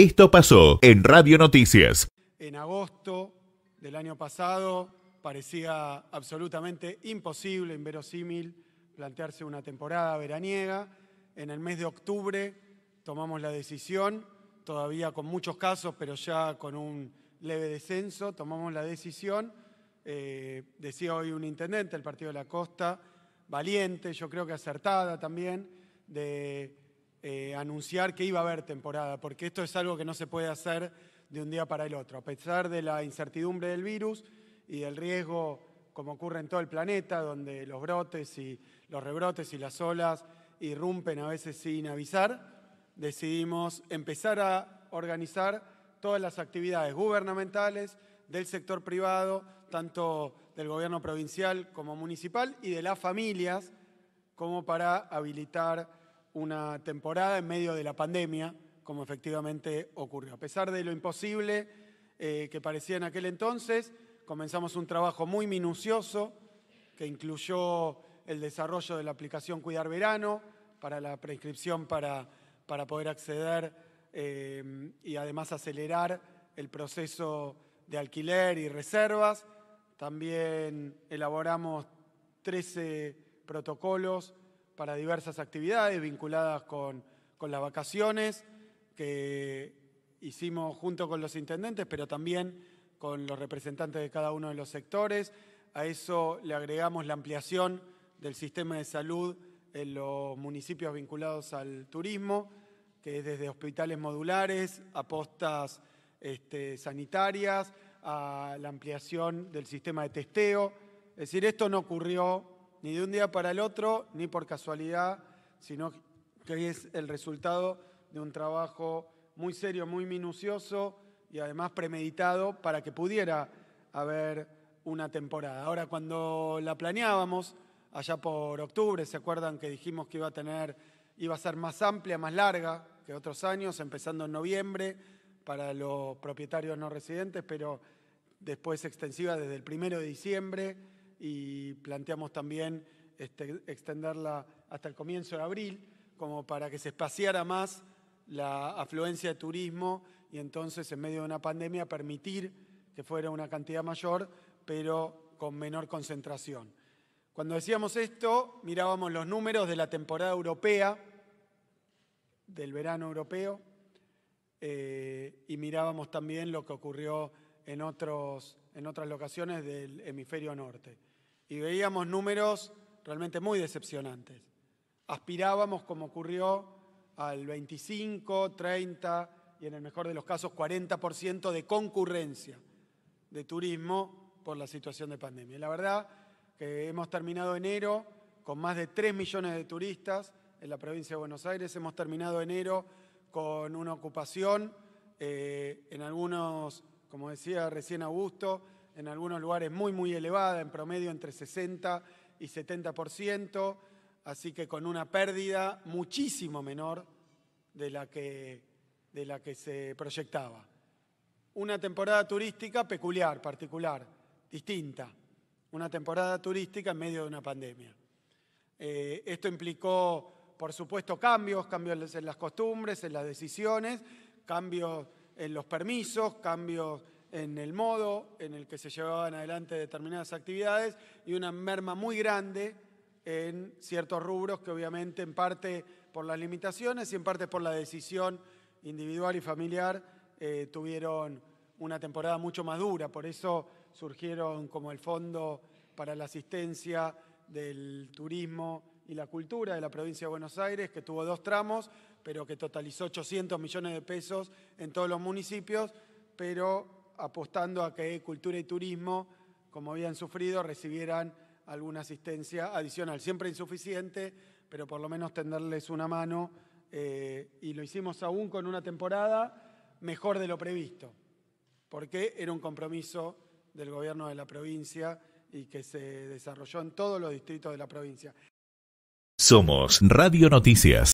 Esto pasó en Radio Noticias. En agosto del año pasado parecía absolutamente imposible, inverosímil, plantearse una temporada veraniega. En el mes de octubre tomamos la decisión, todavía con muchos casos, pero ya con un leve descenso, tomamos la decisión. Eh, decía hoy un intendente del Partido de la Costa, valiente, yo creo que acertada también, de eh, anunciar que iba a haber temporada, porque esto es algo que no se puede hacer de un día para el otro. A pesar de la incertidumbre del virus y del riesgo, como ocurre en todo el planeta, donde los brotes y los rebrotes y las olas irrumpen a veces sin avisar, decidimos empezar a organizar todas las actividades gubernamentales, del sector privado, tanto del gobierno provincial como municipal y de las familias, como para habilitar una temporada en medio de la pandemia, como efectivamente ocurrió. A pesar de lo imposible eh, que parecía en aquel entonces, comenzamos un trabajo muy minucioso que incluyó el desarrollo de la aplicación Cuidar Verano para la prescripción para, poder acceder eh, y además acelerar el proceso de alquiler y reservas. También elaboramos 13 protocolos para diversas actividades vinculadas con, las vacaciones que hicimos junto con los intendentes, pero también con los representantes de cada uno de los sectores. A eso le agregamos la ampliación del sistema de salud en los municipios vinculados al turismo, que es desde hospitales modulares a postas este, sanitarias, a la ampliación del sistema de testeo. Es decir, esto no ocurrió ni de un día para el otro, ni por casualidad, sino que es el resultado de un trabajo muy serio, muy minucioso y además premeditado para que pudiera haber una temporada. Ahora, cuando la planeábamos, allá por octubre, ¿se acuerdan que dijimos que iba a tener, iba a ser más amplia, más larga que otros años, empezando en noviembre para los propietarios no residentes, pero después extensiva desde el primero de diciembre? y planteamos también este, extenderla hasta el comienzo de abril, como para que se espaciara más la afluencia de turismo y entonces en medio de una pandemia permitir que fuera una cantidad mayor, pero con menor concentración. Cuando decíamos esto, mirábamos los números de la temporada europea, del verano europeo, eh, y mirábamos también lo que ocurrió en otras locaciones del hemisferio norte y veíamos números realmente muy decepcionantes. Aspirábamos, como ocurrió, al 25, 30 y en el mejor de los casos 40% de concurrencia de turismo por la situación de pandemia. la verdad que hemos terminado enero con más de 3 millones de turistas en la provincia de Buenos Aires, hemos terminado enero con una ocupación eh, en algunos, como decía recién Augusto, en algunos lugares muy, muy elevada, en promedio entre 60 y 70%, así que con una pérdida muchísimo menor de la que, de la que se proyectaba. Una temporada turística peculiar, particular, distinta. Una temporada turística en medio de una pandemia. Eh, esto implicó por supuesto, cambios, cambios en las costumbres, en las decisiones, cambios en los permisos, cambios en el modo en el que se llevaban adelante determinadas actividades y una merma muy grande en ciertos rubros que obviamente en parte por las limitaciones y en parte por la decisión individual y familiar eh, tuvieron una temporada mucho más dura. Por eso surgieron como el Fondo para la Asistencia del Turismo y la Cultura de la provincia de Buenos Aires, que tuvo dos tramos, pero que totalizó 800 millones de pesos en todos los municipios, pero apostando a que cultura y turismo, como habían sufrido, recibieran alguna asistencia adicional, siempre insuficiente, pero por lo menos tenderles una mano eh, y lo hicimos aún con una temporada mejor de lo previsto, porque era un compromiso del gobierno de la provincia y que se desarrolló en todos los distritos de la provincia. Somos Radio Noticias.